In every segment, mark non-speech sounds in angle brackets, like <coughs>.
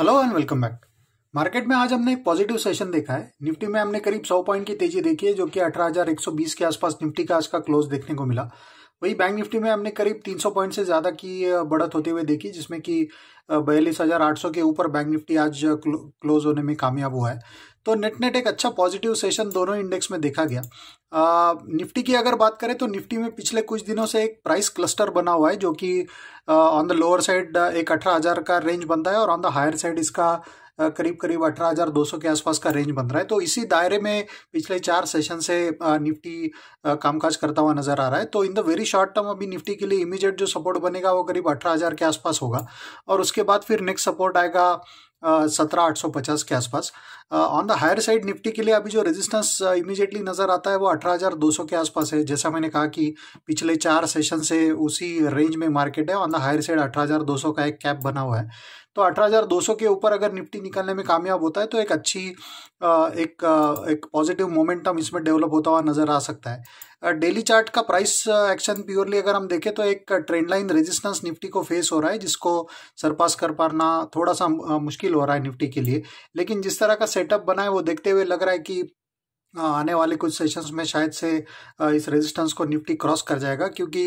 hello and welcome back market में आज हमने एक पॉजिटिव सेशन देखा है निफ्टी में हमने करीब 100 पॉइंट की तेजी देखी है जो कि 18,120 के आसपास निफ्टी का आज का क्लोज देखने को मिला वही बैंक निफ्टी में हमने करीब 300 पॉइंट से ज़्यादा की बढ़त होते हुए देखी जिसमें कि बयालीस हज़ार आठ सौ के ऊपर बैंक निफ्टी आज क्लोज होने में कामयाब हुआ है तो नेट नेट एक अच्छा पॉजिटिव सेशन दोनों इंडेक्स में देखा गया आ, निफ्टी की अगर बात करें तो निफ्टी में पिछले कुछ दिनों से एक प्राइस क्लस्टर बना हुआ है जो कि ऑन द लोअर साइड एक अठारह हज़ार का रेंज बनता है और ऑन द हायर साइड इसका करीब करीब अठारह हज़ार दो सौ के आसपास का रेंज बन रहा है तो इसी दायरे में पिछले चार सेशन से निफ्टी कामकाज करता हुआ नजर आ रहा है तो in the very short term अभी निफ्टी के लिए इमीजिएट जो सपोर्ट बनेगा वो करीब अठारह हज़ार के आसपास होगा और उसके बाद फिर नेक्स्ट सपोर्ट आएगा सत्रह आठ सौ पचास के आसपास on the higher side Nifty के लिए अभी जो रेजिस्टेंस इमीजिएटली नज़र आता है वो अठारह हज़ार दो सौ के आसपास है जैसा मैंने कहा कि पिछले चार सेशन से उसी रेंज में मार्केट है ऑन द हायर साइड अठारह हज़ार दो सौ का एक कैप बना हुआ है तो 18,200 के ऊपर अगर निफ्टी निकलने में कामयाब होता है तो एक अच्छी एक एक पॉजिटिव मोमेंटम इसमें डेवलप होता हुआ नजर आ सकता है डेली चार्ट का प्राइस एक्शन प्योरली अगर हम देखें तो एक ट्रेंड लाइन रेजिस्टेंस निफ्टी को फेस हो रहा है जिसको सरपास कर पाना थोड़ा सा मुश्किल हो रहा है निफ्टी के लिए लेकिन जिस तरह का सेटअप बना है वो देखते हुए लग रहा है कि आने वाले कुछ सेशंस में शायद से इस रेजिस्टेंस को निफ्टी क्रॉस कर जाएगा क्योंकि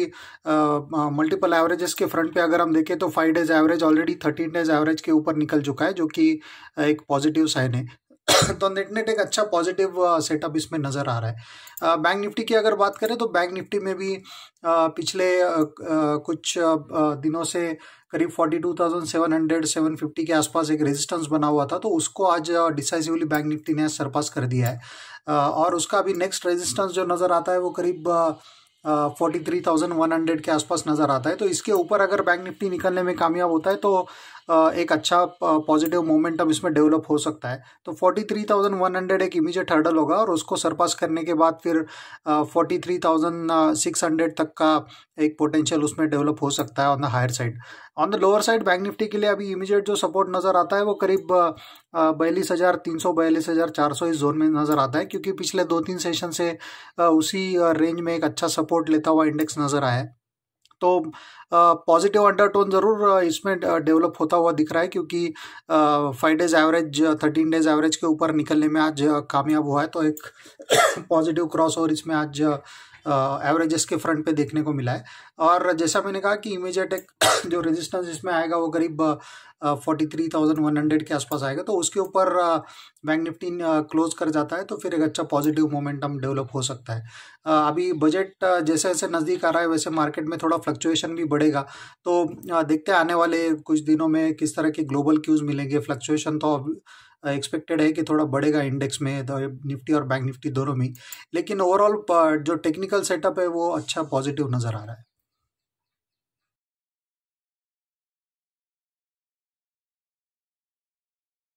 मल्टीपल एवरेजेस के फ्रंट पे अगर हम देखें तो five days average already thirteen days average के ऊपर निकल चुका है जो कि एक पॉजिटिव साइन है <coughs> तो नेट नेट एक अच्छा पॉजिटिव सेटअप इसमें नज़र आ रहा है बैंक निफ्टी की अगर बात करें तो बैंक निफ्टी में भी पिछले कुछ दिनों से करीब forty two thousand seven hundred seven fifty के आसपास एक रेजिस्टेंस बना हुआ था तो उसको आज डिसाइसिवली बैंक निफ्टी ने सरपास कर दिया है और उसका अभी नेक्स्ट रेजिस्टेंस जो नज़र आता है वो करीब forty three thousand one hundred के आसपास नज़र आता है तो इसके ऊपर अगर बैंक निफ्टी निकलने में कामयाब होता है तो एक अच्छा पॉजिटिव मोमेंटम इसमें डेवलप हो सकता है तो forty three thousand one hundred एक इमीजिएट हर्डल होगा और उसको सरपास करने के बाद फिर forty three thousand six hundred तक का एक पोटेंशियल उसमें डेवलप हो सकता है on the higher side on the lower side bank Nifty के लिए अभी इमीजिएट जो सपोर्ट नज़र आता है वो करीब बयालीस हज़ार तीन सौ बयालीस हज़ार चार सौ इस जोन में नज़र आता है क्योंकि पिछले दो तीन सेशन से उसी रेंज में एक अच्छा सपोर्ट सपोर्ट लेता हुआ इंडेक्स नज़र आया है तो पॉजिटिव अंडरटोन ज़रूर इसमें डेवलप होता हुआ दिख रहा है क्योंकि five days average thirteen days average के ऊपर निकलने में आज कामयाब हुआ है तो एक पॉजिटिव क्रॉस ओवर इसमें आज एवरेजेस के फ्रंट पे देखने को मिला है और जैसा मैंने कहा कि इमीजिएट एक <coughs> जो रेजिस्टेंस इसमें आएगा वो करीब forty three thousand one hundred के आसपास आएगा तो उसके ऊपर बैंक निफ्टी क्लोज कर जाता है तो फिर एक अच्छा पॉजिटिव मोमेंटम डेवलप हो सकता है अभी बजट जैसे जैसे नज़दीक आ रहा है वैसे मार्केट में थोड़ा फ्लक्चुएशन भी बढ़ेगा तो देखते हैं आने वाले कुछ दिनों में किस तरह के ग्लोबल क्यूज़ मिलेंगे फ्लक्चुएशन तो एक्सपेक्टेड है कि थोड़ा बढ़ेगा इंडेक्स में तो निफ्टी और बैंक निफ्टी दोनों में लेकिन ओवरऑल जो टेक्निकल सेटअप है वो अच्छा पॉजिटिव नज़र आ रहा है